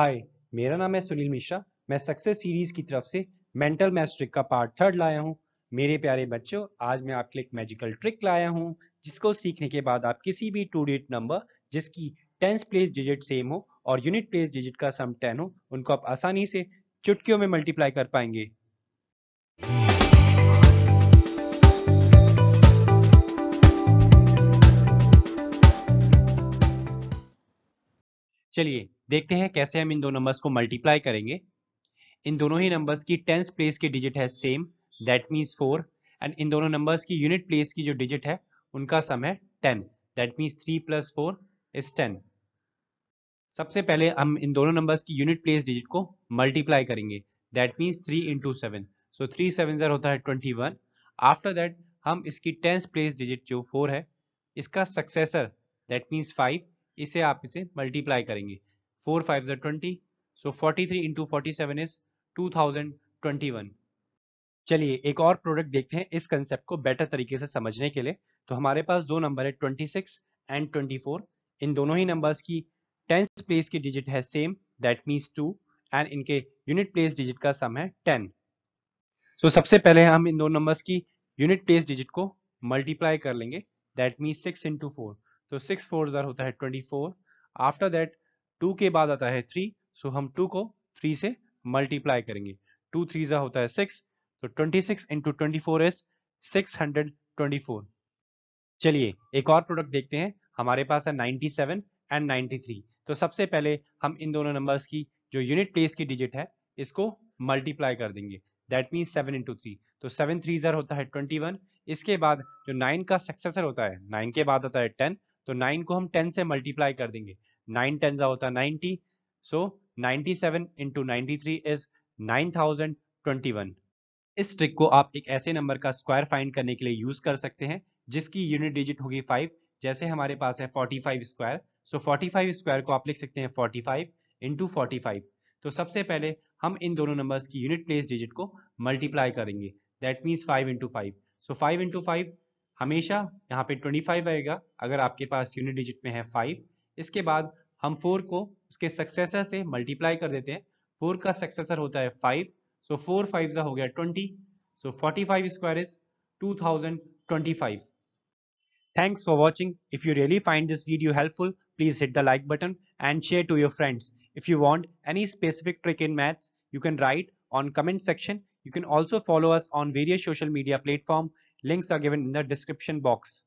हाय मेरा नाम है सुनील मिश्रा मैं सक्सेस सीरीज की तरफ से मेंटल मैथ ट्रिक का पार्ट थर्ड लाया हूँ मेरे प्यारे बच्चों आज मैं आपके लिए एक मैजिकल ट्रिक लाया हूँ जिसको सीखने के बाद आप किसी भी टू डिजिट नंबर जिसकी टेंस प्लेस डिजिट सेम हो और यूनिट प्लेस डिजिट का सम टेन हो उनको आप आसानी से चुटकियों में मल्टीप्लाई कर पाएंगे चलिए देखते हैं कैसे हम इन दो नंबर्स को मल्टीप्लाई करेंगे इन दोनों ही नंबर्स की टेंस प्लेस की डिजिट है same that means four and इन दोनों नंबर्स की यूनिट प्लेस की जो डिजिट है उनका सम है ten that means three plus four is ten सबसे पहले हम इन दोनों नंबर्स की यूनिट प्लेस डिजिट को मल्टीप्लाई करेंगे that means three into seven so three seven जर होता है ट्वेंटी वन आफ्टर दैट हम इसकी टेंस प्लेस डिजिट जो फोर है इसका सक्सेसर दैट मीन्स फाइव इसे आप इसे मल्टीप्लाई करेंगे फोर फाइव जो twenty so forty three into forty seven is two thousand twenty one चलिए एक और प्रोडक्ट देखते हैं इस कंसेप्ट को बेटर तरीके से समझने के लिए तो हमारे पास दो नंबर है twenty six and twenty four इन दोनों ही नंबर्स की टेंथ प्लेस की डिजिट है same that means two and इनके यूनिट प्लेस डिजिट का सम है टेन सो so, सबसे पहले हम इन दो नंबर्स की यूनिट प्लेस डिजिट को मल्टीप्लाई कर लेंगे that means six into four तो सिक्स फोर जर होता है twenty four after that two के बाद आता है थ्री सो हम टू को थ्री से मल्टीप्लाई करेंगे टू थ्री जर होता है सिक्स तो twenty six into twenty four is six hundred twenty four चलिए एक और प्रोडक्ट देखते हैं हमारे पास है ninety seven and ninety three तो सबसे पहले हम इन दोनों नंबर्स की जो यूनिट प्लेस की डिजिट है इसको मल्टीप्लाई कर देंगे that means seven into three तो सेवन थ्री जर होता है ट्वेंटी वन इसके बाद जो नाइन का सक्सेसर होता है नाइन के बाद आता है टेन तो नाइन को हम टेन से मल्टीप्लाई कर देंगे नाइन टेन सा होता है ninety so ninety seven into ninety three is nine thousand twenty one इस ट्रिक को आप एक ऐसे नंबर का स्क्वायर फाइंड करने के लिए यूज कर सकते हैं जिसकी यूनिट डिजिट होगी फाइव जैसे हमारे पास है forty five square so forty five square को आप लिख सकते हैं forty five into forty five तो सबसे पहले हम इन दोनों नंबर्स की यूनिट प्लेस डिजिट को मल्टीप्लाई करेंगे that means five into five so five into five हमेशा यहाँ पे ट्वेंटी फाइव आएगा अगर आपके पास यूनिट डिजिट में है फाइव इसके बाद हम फोर को उसके सक्सेसर से मल्टीप्लाई कर देते हैं फोर का सक्सेसर होता है फाइव सो फोर फाइव हो गया 20 so 45 five square is thanks for watching if you really find this video helpful please hit the like button and share to your friends if you want any specific trick in maths you can write on comment section you can also follow us on various social media platform Links are given in the description box.